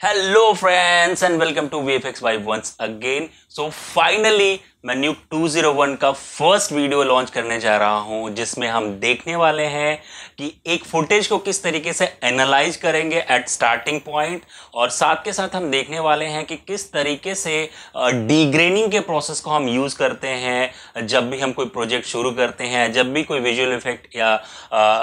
hello friends and welcome to vfx by once again so finally मैं zero 201 का first video launch करने जा रहा हूं जिसमें हम देखने वाले हैं कि एक फुटेज को किस तरीके से एनालाइज करेंगे एट स्टार्टिंग पॉइंट और साथ के साथ हम देखने वाले हैं कि किस तरीके से डीग्रेनिंग के प्रोसेस को हम यूज़ करते हैं जब भी हम कोई प्रोजेक्ट शुरू करते हैं जब भी कोई विजुअल इफेक्ट या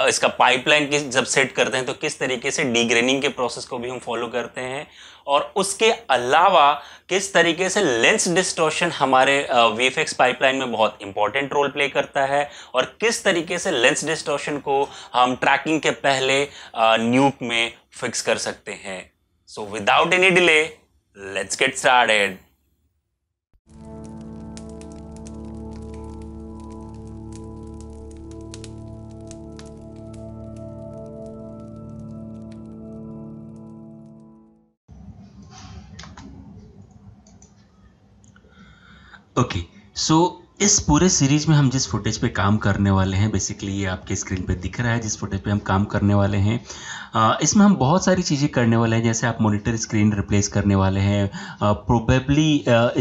इसका पाइपलाइन जब सेट करते हैं तो किस तरीके से डीग्रेनिंग के प्रोसेस को भी हम फॉलो करते हैं और उसके अलावा किस तरीके से लेंस डिस्टोशन हमारे वी एफ पाइपलाइन में बहुत इंपॉर्टेंट रोल प्ले करता है और किस तरीके से लेंस डिस्टोशन को हम ट्रैकिंग के पहले न्यूक में फिक्स कर सकते हैं so without any delay let's get started okay so इस पूरे सीरीज़ में हम जिस फुटेज पे काम करने वाले हैं बेसिकली ये आपके स्क्रीन पे दिख रहा है जिस फुटेज पे हम काम करने वाले हैं इसमें हम बहुत सारी चीज़ें करने वाले हैं जैसे आप मॉनिटर स्क्रीन रिप्लेस करने वाले हैं प्रोबेबली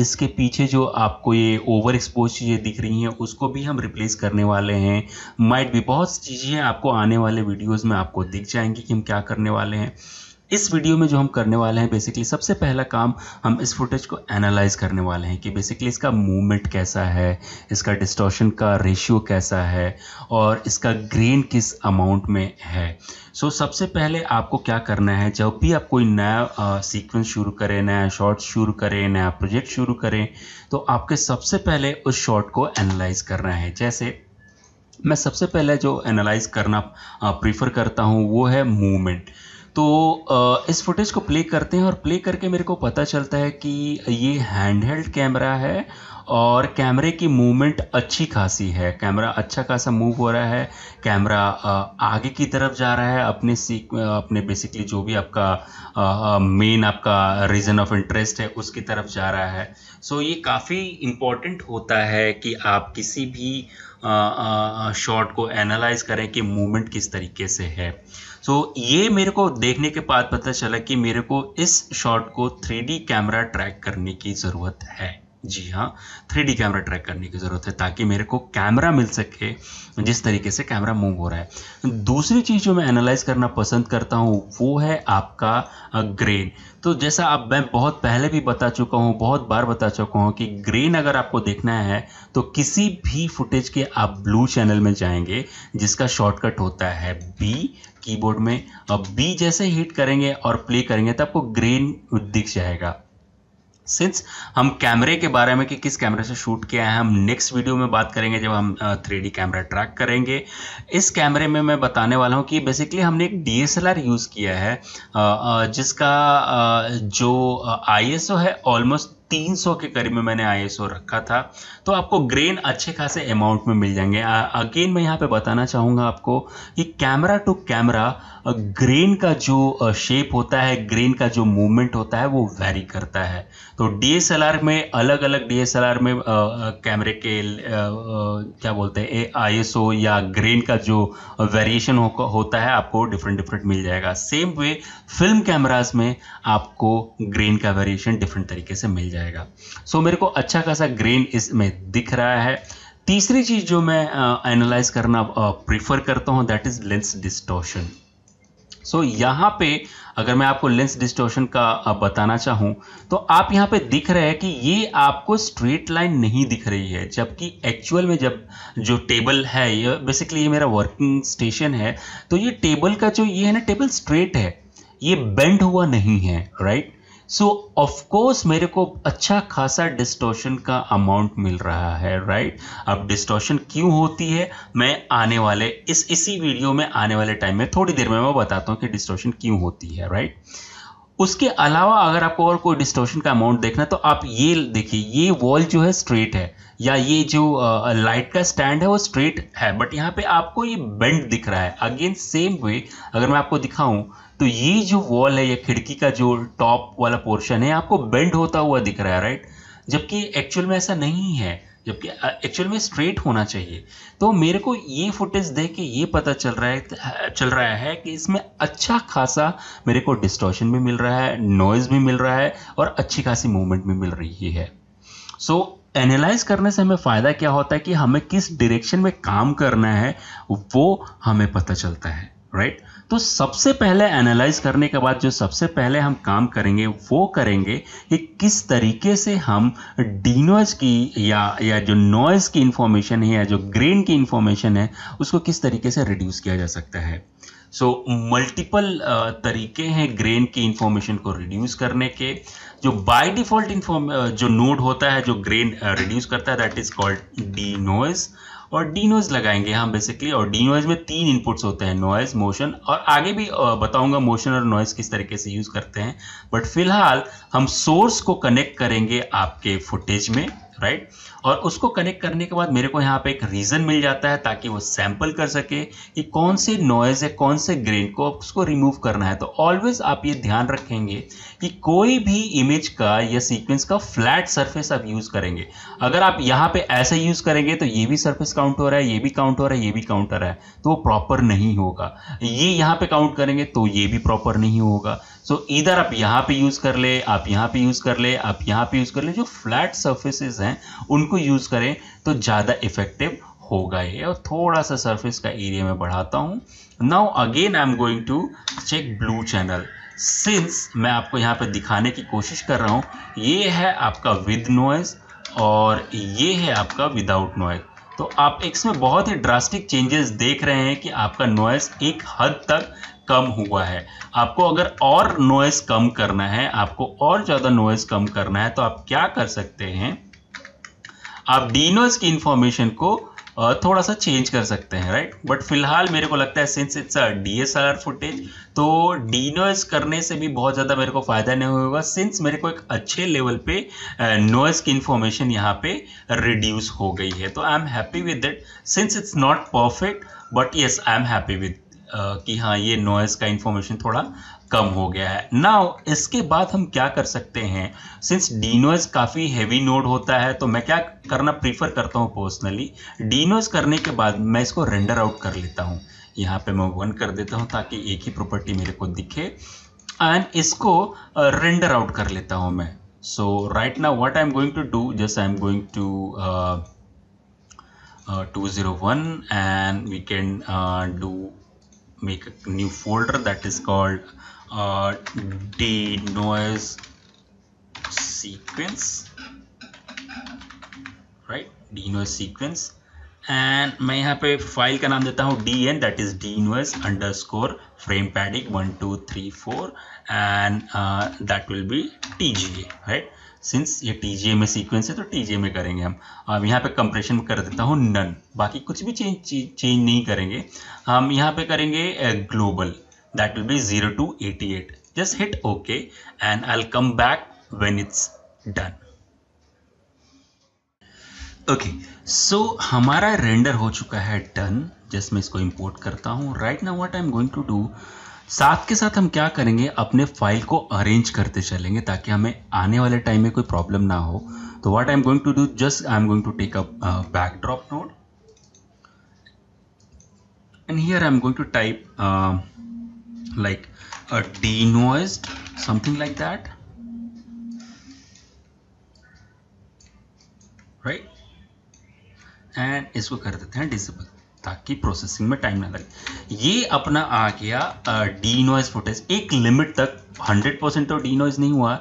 इसके पीछे जो आपको ये ओवर एक्सपोज चीज़ें दिख रही हैं उसको भी हम रिप्लेस करने वाले हैं माइट भी बहुत सी चीज़ें आपको आने वाले वीडियोज़ में आपको दिख जाएंगी कि हम क्या करने वाले हैं इस वीडियो में जो हम करने वाले हैं बेसिकली सबसे पहला काम हम इस फुटेज को एनालाइज करने वाले हैं कि बेसिकली इसका मूवमेंट कैसा है इसका डिस्टॉर्शन का रेशियो कैसा है और इसका ग्रेन किस अमाउंट में है सो so, सबसे पहले आपको क्या करना है जब भी आप कोई नया सीक्वेंस शुरू करें नया शॉट शुरू करें नया प्रोजेक्ट शुरू करें तो आपके सबसे पहले उस शॉट को एनालाइज करना है जैसे मैं सबसे पहले जो एनालाइज करना प्रीफर करता हूँ वो है मूवमेंट तो इस फुटेज को प्ले करते हैं और प्ले करके मेरे को पता चलता है कि ये हैंडहेल्ड कैमरा है और कैमरे की मूवमेंट अच्छी खासी है कैमरा अच्छा खासा मूव हो रहा है कैमरा आगे की तरफ जा रहा है अपने सीक अपने बेसिकली जो भी आपका मेन आपका रीजन ऑफ इंटरेस्ट है उसकी तरफ जा रहा है सो ये काफ़ी इम्पोर्टेंट होता है कि आप किसी भी शॉट को एनालाइज करें कि मूवमेंट किस तरीके से है सो so, ये मेरे को देखने के बाद पता चला कि मेरे को इस शॉट को थ्री कैमरा ट्रैक करने की ज़रूरत है जी हाँ थ्री कैमरा ट्रैक करने की ज़रूरत है ताकि मेरे को कैमरा मिल सके जिस तरीके से कैमरा मूव हो रहा है दूसरी चीज़ जो मैं एनालाइज करना पसंद करता हूँ वो है आपका ग्रेन तो जैसा आप मैं बहुत पहले भी बता चुका हूँ बहुत बार बता चुका हूँ कि ग्रेन अगर आपको देखना है तो किसी भी फुटेज के आप ब्लू चैनल में जाएंगे जिसका शॉर्टकट होता है बी कीबोर्ड में और बी जैसे हिट करेंगे और प्ले करेंगे तो आपको ग्रेन दिख जाएगा सिंस हम कैमरे के बारे में कि किस कैमरे से शूट किया है हम नेक्स्ट वीडियो में बात करेंगे जब हम थ्री डी कैमरा ट्रैक करेंगे इस कैमरे में मैं बताने वाला हूँ कि बेसिकली हमने एक D S L R use किया है जिसका जो आई एस ओ है ऑलमोस्ट 300 के करीब में मैंने आई रखा था तो आपको ग्रेन अच्छे खासे अमाउंट में मिल जाएंगे अगेन मैं यहाँ पे बताना चाहूँगा आपको कि कैमरा टू कैमरा ग्रेन का जो शेप होता है ग्रेन का जो मूवमेंट होता है वो वेरी करता है तो डी में अलग अलग डी में कैमरे के आ, क्या बोलते हैं आई या ग्रेन का जो वेरिएशन हो, होता है आपको डिफरेंट डिफरेंट मिल जाएगा सेम वे फिल्म कैमराज में आपको ग्रेन का वेरिएशन डिफरेंट तरीके से मिल जाएगा जाएगा सो so, मेरे को अच्छा खासा ग्रेन इसमें दिख रहा है तीसरी चीज़ जो मैं एनालाइज uh, करना प्रीफर uh, करता हूँ that is lens distortion so so, यहाँ पे अगर मैं आपको लेंस डिस्टोशन का बताना चाहूँ तो आप यहाँ पे दिख रहे हैं कि ये आपको स्ट्रेट लाइन नहीं दिख रही है जबकि एक्चुअल में जब जो टेबल है ये बेसिकली ये मेरा वर्किंग स्टेशन है तो ये टेबल का जो ये है ना टेबल स्ट्रेट है ये बेंड हुआ नहीं है राइट सो ऑफ कोर्स मेरे को अच्छा खासा डिस्टोशन का अमाउंट मिल रहा है राइट right? अब डिस्टोशन क्यों होती है मैं आने वाले इस इसी वीडियो में आने वाले टाइम में थोड़ी देर में मैं बताता हूँ कि डिस्टोशन क्यों होती है राइट right? उसके अलावा अगर आपको और कोई डिस्टोशन का अमाउंट देखना तो आप ये देखिए ये वॉल जो है स्ट्रेट है या ये जो लाइट का स्टैंड है वो स्ट्रेट है बट यहाँ पे आपको ये बेंड दिख रहा है अगेन सेम वे अगर मैं आपको दिखाऊं तो ये जो वॉल है या खिड़की का जो टॉप वाला पोर्शन है आपको बेंड होता हुआ दिख रहा है राइट जबकि एक्चुअल में ऐसा नहीं है जबकि एक्चुअल में स्ट्रेट होना चाहिए तो मेरे को ये फुटेज देख के ये पता चल रहा है चल रहा है कि इसमें अच्छा खासा मेरे को डिस्टॉर्शन भी मिल रहा है नॉइज़ भी मिल रहा है और अच्छी खासी मूवमेंट भी मिल रही है सो so, एनालाइज करने से हमें फ़ायदा क्या होता है कि हमें किस डायरेक्शन में काम करना है वो हमें पता चलता है राइट right? तो सबसे पहले एनालाइज करने के बाद जो सबसे पहले हम काम करेंगे वो करेंगे कि किस तरीके से हम डीनोज की या या जो नॉइज़ की इंफॉर्मेशन है या जो ग्रेन की इंफॉर्मेशन है उसको किस तरीके से रिड्यूस किया जा सकता है सो so, मल्टीपल तरीके हैं ग्रेन की इंफॉर्मेशन को रिड्यूस करने के जो बाय डिफ़ॉल्ट इंफॉर्म जो नोड होता है जो ग्रेन रिड्यूस करता है that is called denoise और डी नोइज लगाएंगे हम बेसिकली और डी नोइज में तीन इनपुट्स होते हैं नॉइज मोशन और आगे भी बताऊंगा मोशन और नॉइज किस तरीके से यूज करते हैं बट फिलहाल हम सोर्स को कनेक्ट करेंगे आपके फुटेज में राइट और उसको कनेक्ट करने के बाद मेरे को यहाँ पे एक रीज़न मिल जाता है ताकि वो सैंपल कर सके कि कौन से नॉइज़ है कौन से ग्रेन को उसको रिमूव करना है तो ऑलवेज़ आप ये ध्यान रखेंगे कि कोई भी इमेज का या सीक्वेंस का फ्लैट सरफेस आप यूज़ करेंगे अगर आप यहाँ पे ऐसे यूज़ करेंगे तो ये भी सर्फेस काउंट हो रहा है ये भी काउंट हो रहा है ये भी काउंट हो रहा है तो वो प्रॉपर नहीं होगा ये यहाँ पे काउंट करेंगे तो ये भी प्रॉपर नहीं होगा सो so, इधर आप यहाँ पे यूज़ कर ले आप यहाँ पे यूज़ कर ले आप यहाँ पे यूज़ कर ले जो फ्लैट सर्फेसेज हैं हैं उनको यूज़ करें तो ज़्यादा इफेक्टिव होगा ये और थोड़ा सा सरफेस का एरिया में बढ़ाता हूँ now again I am going to check blue channel since मैं आपको यहाँ पर दिखाने की कोशिश कर रहा हूँ ये है आपका विद नॉइज़ और ये है आपका विदाउट नॉइज़ तो आप इसमें बहुत ही ड्रास्टिक चेंजेस देख रहे हैं कि आपका नॉइज़ एक हद तक कम हुआ है आपको अगर और नॉइज़ कम करना है आपको और ज़्यादा नॉइज़ कम करना है तो आप क्या कर सकते हैं आप डीनोज की इंफॉर्मेशन को थोड़ा सा चेंज कर सकते हैं राइट बट फिलहाल मेरे को लगता है since it's a raw footage तो डीनोइज करने से भी बहुत ज़्यादा मेरे को फ़ायदा नहीं होगा सिंस मेरे को एक अच्छे लेवल पे नॉइज की इन्फॉर्मेशन यहाँ पे रिड्यूस हो गई है तो I am happy with that since it's not perfect but yes I am happy with कि हाँ ये नॉइज़ का इन्फॉर्मेशन थोड़ा कम हो गया है नाउ इसके बाद हम क्या कर सकते हैं सिंस डीनोज काफ़ी हेवी नोड होता है तो मैं क्या करना प्रीफर करता हूँ पर्सनली डीनोज करने के बाद मैं इसको रेंडर आउट कर लेता हूँ यहाँ पे मैं वन कर देता हूँ ताकि एक ही प्रॉपर्टी मेरे को दिखे एंड इसको रेंडर आउट कर लेता हूँ मैं सो राइट ना what I am going to do just I am going to two zero one and we can do make a new folder that is called uh, D noise sequence right D noise sequence and main yahan pe file ka naam deta hu dn that is dnos underscore frame padding 1 2 3 4 and uh, that will be tga right since ये T में sequence है तो T में करेंगे हम अब यहाँ पे कंप्रेशन कर देता हूँ नन बाकी कुछ भी चेंज चेंज नहीं करेंगे हम यहाँ पे करेंगे global that will be zero two eighty eight just hit okay and I come back when it's done okay so हमारा रेंडर हो चुका है डन जस्ट मैं इसको इंपोर्ट करता हूँ right now what I am going to do साथ के साथ हम क्या करेंगे अपने फाइल को अरेंज करते चलेंगे ताकि हमें आने वाले टाइम में कोई प्रॉब्लम ना हो तो what I am going to do just I am going to take a backdrop node here I am going to type like a D denoised something like that right and इसको कर देते हैं disable ताकि processing में time ना लगे ये अपना आ गया डी नॉइज फुटेज एक लिमिट तक 100 परसेंट तो डी नॉइज नहीं हुआ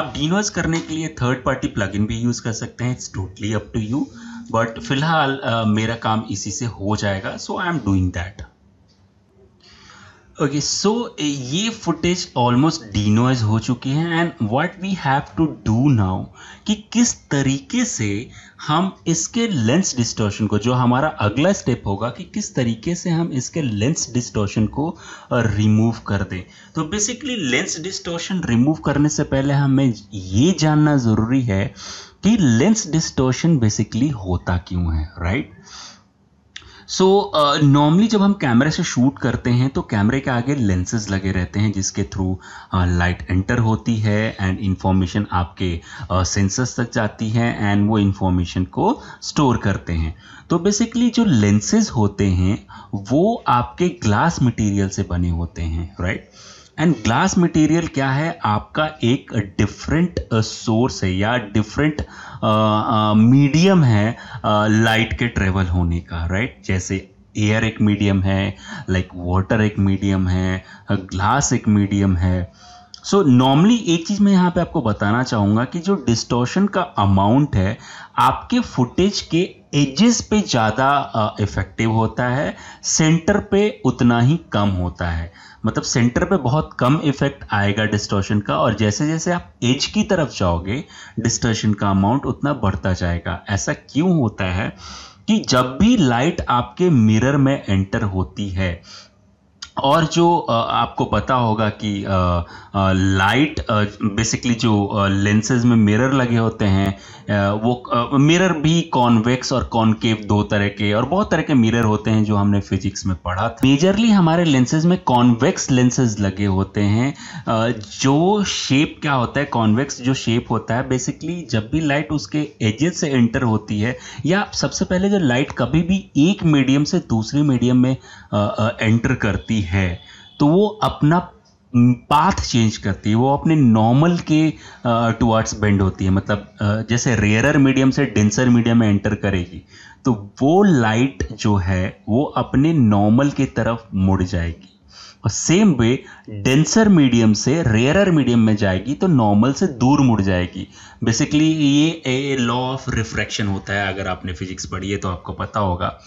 आप डी नॉइज करने के लिए थर्ड पार्टी इन भी यूज़ कर सकते हैं it's totally up to you but फिलहाल मेरा काम इसी से हो जाएगा so I am doing that okay so eh, ये फुटेज ऑलमोस्ट डीनोइज हो चुकी है and what we have to do now कि किस तरीके से हम इसके लेंस डिस्टॉर्शन को जो हमारा अगला स्टेप होगा कि किस तरीके से हम इसके लेंस डिस्टॉर्शन को रिमूव कर दें तो बेसिकली लेंस डिस्टॉर्शन रिमूव करने से पहले हमें ये जानना ज़रूरी है कि लेंस डिस्टोशन बेसिकली होता क्यों है right right? So so, normally uh, जब हम कैमरे से शूट करते हैं तो कैमरे के आगे लेंसेज लगे रहते हैं जिसके थ्रू लाइट एंटर होती है एंड इंफॉर्मेशन आपके सेंसर्स uh, तक जाती है एंड वो इंफॉर्मेशन को स्टोर करते हैं तो बेसिकली जो लेंसेज होते हैं वो आपके ग्लास मटेरियल से बने होते हैं right right? And glass material क्या है आपका एक डिफरेंट सोर्स uh, है या डिफरेंट मीडियम uh, uh, है लाइट के ट्रेवल होने का राइट जैसे एयर एक मीडियम है लाइक वाटर एक मीडियम है ग्लास एक मीडियम है सो so, नॉर्मली एक चीज़ मैं यहाँ पे आपको बताना चाहूँगा कि जो डिस्टोशन का अमाउंट है आपके फुटेज के एजेस पे ज़्यादा इफ़ेक्टिव होता है सेंटर पे उतना ही कम होता है मतलब सेंटर पे बहुत कम इफेक्ट आएगा डिस्टोशन का और जैसे जैसे आप एज की तरफ जाओगे डिस्टोशन का अमाउंट उतना बढ़ता जाएगा ऐसा क्यों होता है कि जब भी लाइट आपके मिरर में एंटर होती है और जो आपको पता होगा कि लाइट बेसिकली जो लेंसेज में मिरर लगे होते हैं वो मिरर भी कॉन्वेक्स और कॉन्केव दो तरह के और बहुत तरह के मिरर होते हैं जो हमने फिजिक्स में पढ़ा था मेजरली हमारे लेंसेज में कॉन्वेक्स लेंसेज लगे होते हैं जो शेप क्या होता है कॉन्वेक्स जो शेप होता है बेसिकली जब भी लाइट उसके एजेस से एंटर होती है या सबसे पहले जो लाइट कभी भी एक मीडियम से दूसरे मीडियम में एंटर करती है तो वो अपना पाथ चेंज करती है वो अपने नॉर्मल के टुवर्ड्स बेंड होती है मतलब जैसे रेयरर मीडियम से डेंसर मीडियम में एंटर करेगी तो वो लाइट जो है वो अपने नॉर्मल की तरफ मुड़ जाएगी और सेम वे डेंसर मीडियम से रेयरर मीडियम में जाएगी तो नॉर्मल से दूर मुड़ जाएगी बेसिकली ये लॉ ऑफ रिफ्रैक्शन होता है अगर आपने फिजिक्स पढ़ी है तो आपको पता होगा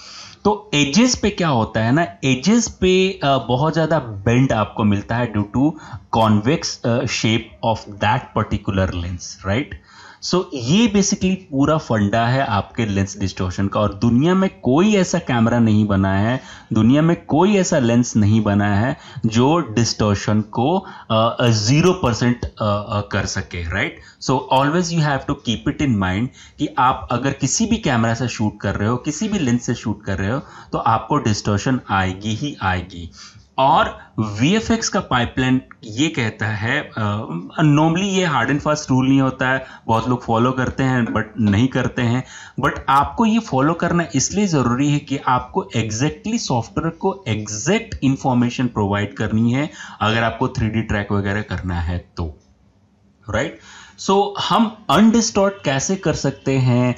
तो एजेस पे क्या होता है ना एजेस पे बहुत ज़्यादा बेंड आपको मिलता है due to convex shape of that particular lens right so so, ये बेसिकली पूरा फंडा है आपके लेंस डिस्टोशन का और दुनिया में कोई ऐसा कैमरा नहीं बना है दुनिया में कोई ऐसा लेंस नहीं बना है जो डिस्टोशन को ज़ीरो परसेंट कर सके right so always you have to keep it in mind कि आप अगर किसी भी कैमरा से शूट कर रहे हो किसी भी लेंस से शूट कर रहे हो तो आपको डिस्टोशन आएगी ही आएगी और वी का पाइपलाइन ये कहता है नॉर्मली ये हार्ड एंड फास्ट रूल नहीं होता है बहुत लोग फॉलो करते हैं बट नहीं करते हैं बट आपको ये फॉलो करना इसलिए ज़रूरी है कि आपको एग्जैक्टली सॉफ्टवेयर को एग्जैक्ट इन्फॉर्मेशन प्रोवाइड करनी है अगर आपको थ्री ट्रैक वगैरह करना है तो राइट right? सो so, हम अनडिस्टॉर्ट कैसे कर सकते हैं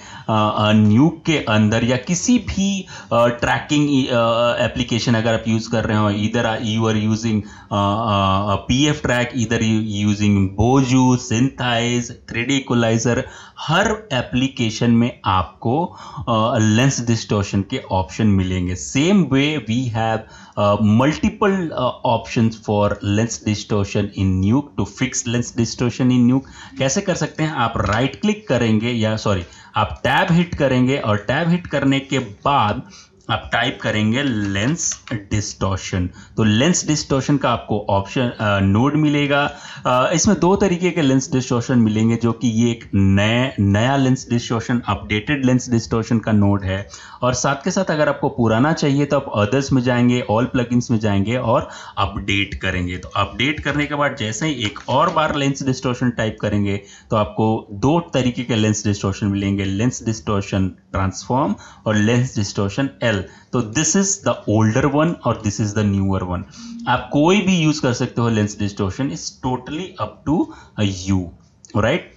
न्यूक के अंदर या किसी भी ट्रैकिंग एप्लीकेशन अगर आप यूज़ कर रहे हो इधर you are using P F track इधर using Boujou SynthEyes three equalizer हर एप्लीकेशन में आपको लेंस डिस्टॉर्शन के ऑप्शन मिलेंगे same way we have multiple option for lens distortion in Nuke to fix lens distortion in Nuke कैसे कैसे कर सकते हैं आप राइट क्लिक करेंगे या सॉरी आप टैब हिट करेंगे और टैब हिट करने के बाद आप टाइप करेंगे लेंस डिस्टॉर्शन तो लेंस डिस्टॉर्शन का आपको ऑप्शन नोड मिलेगा आ, इसमें दो तरीके के लेंस डिस्टॉर्शन मिलेंगे जो कि ये एक नए नया lens distortion updated lens distortion का नोड है और साथ के साथ अगर आपको पुराना चाहिए तो आप अदर्स में जाएंगे ऑल प्लग में जाएंगे और अपडेट करेंगे तो अपडेट करने के बाद जैसे ही एक और बार लेंस डिस्ट्रोशन टाइप करेंगे तो आपको दो तरीके के लेंस डिस्ट्रोशन मिलेंगे लेंस डिस्टोशन ट्रांसफॉर्म और लेंस डिस्ट्रोशन एल तो this is the older one और this is the newer one आप कोई भी यूज कर सकते हो lens distortion is totally up to you right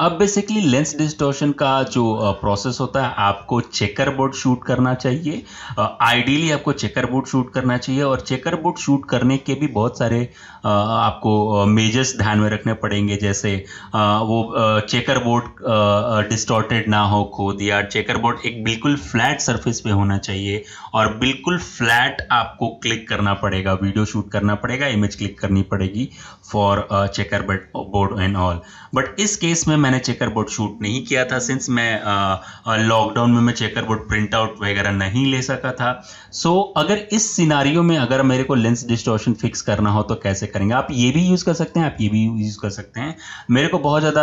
अब बेसिकली लेंस डिस्टोशन का जो प्रोसेस होता है आपको चेकर बोर्ड शूट करना चाहिए आइडियली आपको चेकर बोर्ड शूट करना चाहिए और चेकर बोर्ड शूट करने के भी बहुत सारे आपको मेजर्स ध्यान में रखने पड़ेंगे जैसे वो चेकर बोर्ड डिस्टोटेड ना हो खुद या चेकर बोर्ड एक बिल्कुल फ्लैट सरफेस पे होना चाहिए और बिल्कुल फ्लैट आपको क्लिक करना पड़ेगा वीडियो शूट करना पड़ेगा इमेज क्लिक करनी पड़ेगी for checker board and all but इस केस में मैंने चेकर बोर्ड शूट नहीं किया था सिंस मैं लॉकडाउन में मैं चेकर बोर्ड प्रिंट आउट वगैरह नहीं ले सका था सो so, अगर इस सिनारियो में अगर मेरे को लेंस डिस्टोशन फिक्स करना हो तो कैसे करेंगे आप ये भी यूज़ कर सकते हैं आप ये भी यूज़ कर सकते हैं मेरे को बहुत ज़्यादा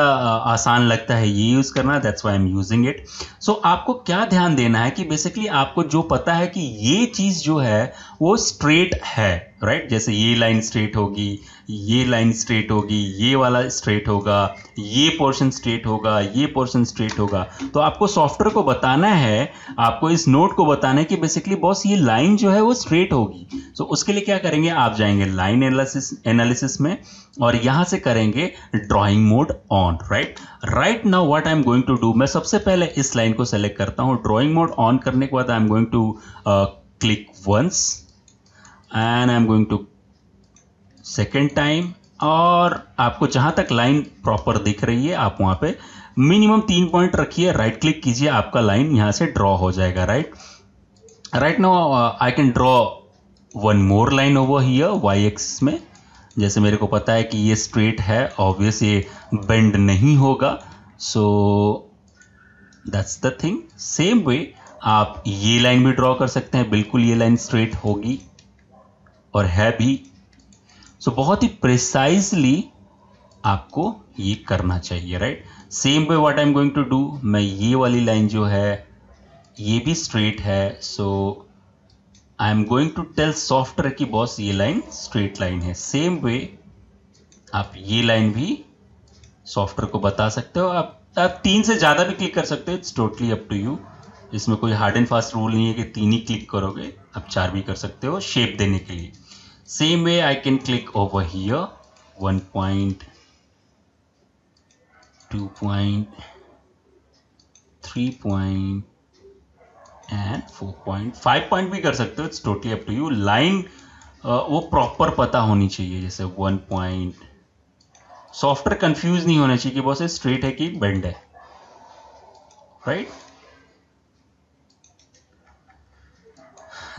आसान लगता है ये यूज़ करना that's why I'm using it so आपको क्या ध्यान देना है कि बेसिकली आपको जो पता है कि ये चीज़ जो है वो स्ट्रेट है राइट जैसे ये लाइन स्ट्रेट होगी ये लाइन स्ट्रेट होगी ये वाला स्ट्रेट होगा ये पोर्शन स्ट्रेट होगा ये पोर्शन स्ट्रेट होगा तो आपको सॉफ्टवेयर को बताना है आपको इस नोट को बताना है कि बेसिकली बॉस ये लाइन जो है वो स्ट्रेट होगी सो so, उसके लिए क्या करेंगे आप जाएंगे लाइन एनालिसिस एनालिसिस में और यहाँ से करेंगे drawing mode on right right now what I am going to do मैं सबसे पहले इस लाइन को सेलेक्ट करता हूँ ड्राइंग मोड ऑन करने के बाद I am going to click once and I am going to second time और आपको जहाँ तक लाइन प्रॉपर दिख रही है आप वहाँ पे मिनिमम तीन पॉइंट रखिए राइट क्लिक कीजिए आपका लाइन यहाँ से ड्रॉ हो जाएगा right right now I can draw one more line over here Y X में जैसे मेरे को पता है कि ये स्ट्रेट है ऑब्वियस ये बेंड नहीं होगा so that's the thing same way आप ये लाइन भी ड्रॉ कर सकते हैं बिल्कुल ये लाइन स्ट्रेट होगी और है भी सो so, बहुत ही प्रिसाइजली आपको ये करना चाहिए right same way what I am going to do मैं ये वाली लाइन जो है ये भी स्ट्रेट है so I am going to tell software की बॉस ये लाइन स्ट्रेट लाइन है सेम वे आप ये लाइन भी सॉफ्टवेयर को बता सकते हो आप आप तीन से ज़्यादा भी क्लिक कर सकते हो it's totally up to you इसमें कोई हार्ड एंड फास्ट रूल नहीं है कि तीन ही क्लिक करोगे आप चार भी कर सकते हो शेप देने के लिए same way I can click over here 1 point 2 point 3 point and four point five point भी कर सकते हो it's totally up to you line वो प्रॉपर पता होनी चाहिए जैसे वन पॉइंट सॉफ्टवेयर कंफ्यूज नहीं होना चाहिए कि बॉस स्ट्रेट है कि बेंड है राइट right?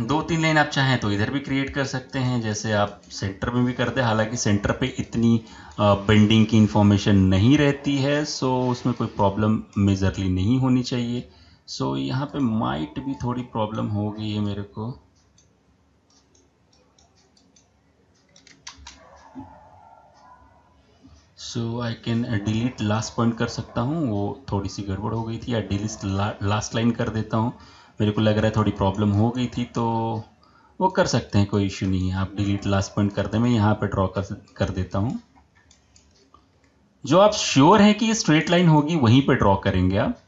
दो तीन लाइन आप चाहें तो इधर भी क्रिएट कर सकते हैं जैसे आप सेंटर में भी करते हैं हालांकि सेंटर पे इतनी बेंडिंग की इन्फॉर्मेशन नहीं रहती है सो उसमें कोई प्रॉब्लम मेजरली नहीं होनी चाहिए सो यहाँ पे माइट भी थोड़ी प्रॉब्लम हो गई है मेरे को so I can delete last point कर सकता हूँ वो थोड़ी सी गड़बड़ हो गई थी या डिलीट लास्ट लाइन कर देता हूँ मेरे को लग रहा है थोड़ी प्रॉब्लम हो गई थी तो वो कर सकते हैं कोई इशू नहीं है आप डिलीट लास्ट पॉइंट करते मैं यहाँ पर ड्रॉ कर कर देता हूँ जो आप श्योर हैं कि ये स्ट्रेट लाइन होगी वहीं पर ड्रॉ करेंगे आप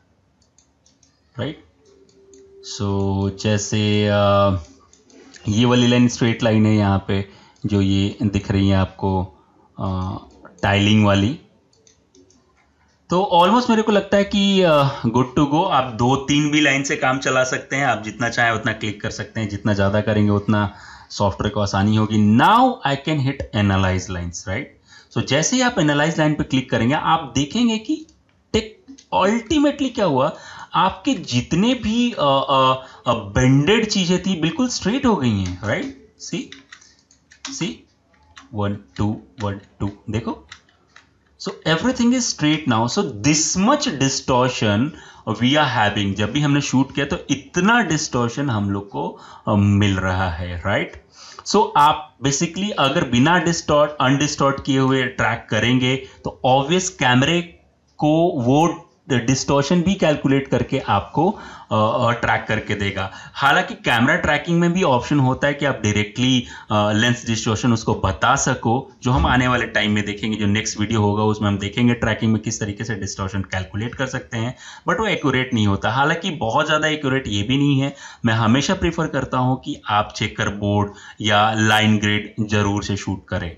राइट सो जैसे आ, ये वाली लाइन स्ट्रेट लाइन है यहाँ पे जो ये दिख रही है आपको आ, टाइलिंग वाली तो ऑलमोस्ट मेरे को लगता है कि गुड टू गो आप दो तीन भी लाइन से काम चला सकते हैं आप जितना चाहें उतना क्लिक कर सकते हैं जितना ज़्यादा करेंगे उतना सॉफ्टवेयर को आसानी होगी now I can hit analyze lines right so जैसे ही आप एनालाइज लाइन पर क्लिक करेंगे आप देखेंगे कि टेक अल्टीमेटली क्या हुआ आपके जितने भी बेंडेड चीज़ें थी बिल्कुल स्ट्रेट हो गई हैं right see see one two one two देखो so everything is straight now so this much distortion we are having जब भी हमने शूट किया तो इतना डिस्टोशन हम लोग को मिल रहा है राइट right? सो so, आप बेसिकली अगर बिना डिस्टॉर्ट अनडिस्टॉर्ट किए हुए ट्रैक करेंगे तो ऑब्वियस कैमरे को वो डिस्टोशन भी कैलकुलेट करके आपको ट्रैक करके देगा हालांकि कैमरा ट्रैकिंग में भी ऑप्शन होता है कि आप डायरेक्टली लेंस डिस्टोशन उसको बता सको जो हम आने वाले टाइम में देखेंगे जो नेक्स्ट वीडियो होगा उसमें हम देखेंगे ट्रैकिंग में किस तरीके से डिस्टोशन कैलकुलेट कर सकते हैं बट वो एक्यूरेट नहीं होता हालांकि बहुत ज़्यादा एक्यूरेट ये भी नहीं है मैं हमेशा प्रीफर करता हूँ कि आप चेकर बोर्ड या लाइन ग्रेड ज़रूर से शूट करें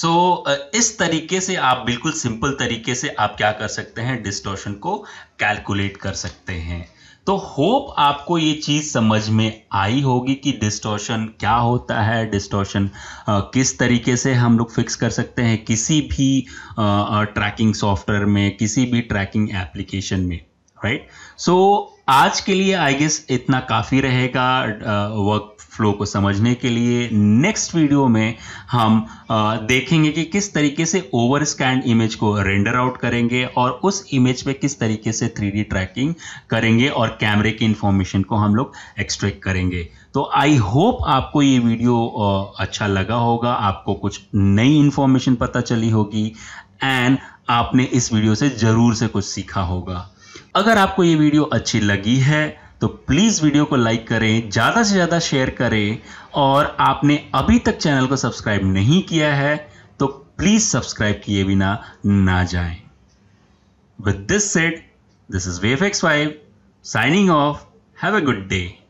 सो so, uh, इस तरीके से आप बिल्कुल सिंपल तरीके से आप क्या कर सकते हैं डिस्टोशन को कैलकुलेट कर सकते हैं तो होप आपको ये चीज़ समझ में आई होगी कि डिस्टोशन क्या होता है डिस्टोशन uh, किस तरीके से हम लोग फिक्स कर सकते हैं किसी भी ट्रैकिंग uh, सॉफ्टवेयर में किसी भी ट्रैकिंग एप्लीकेशन में राइट सो आज के लिए आई गेस इतना काफ़ी रहेगा वर्क फ्लो को समझने के लिए नेक्स्ट वीडियो में हम देखेंगे कि किस तरीके से ओवर स्कैन इमेज को रेंडर आउट करेंगे और उस इमेज पे किस तरीके से थ्री ट्रैकिंग करेंगे और कैमरे की इंफॉर्मेशन को हम लोग एक्सट्रैक्ट करेंगे तो आई होप आपको ये वीडियो अच्छा लगा होगा आपको कुछ नई इन्फॉर्मेशन पता चली होगी एंड आपने इस वीडियो से ज़रूर से कुछ सीखा होगा अगर आपको ये वीडियो अच्छी लगी है तो प्लीज़ वीडियो को लाइक करें ज़्यादा से ज़्यादा शेयर करें और आपने अभी तक चैनल को सब्सक्राइब नहीं किया है तो प्लीज़ सब्सक्राइब किए बिना ना जाएं। Set this is VFX five signing off have a good day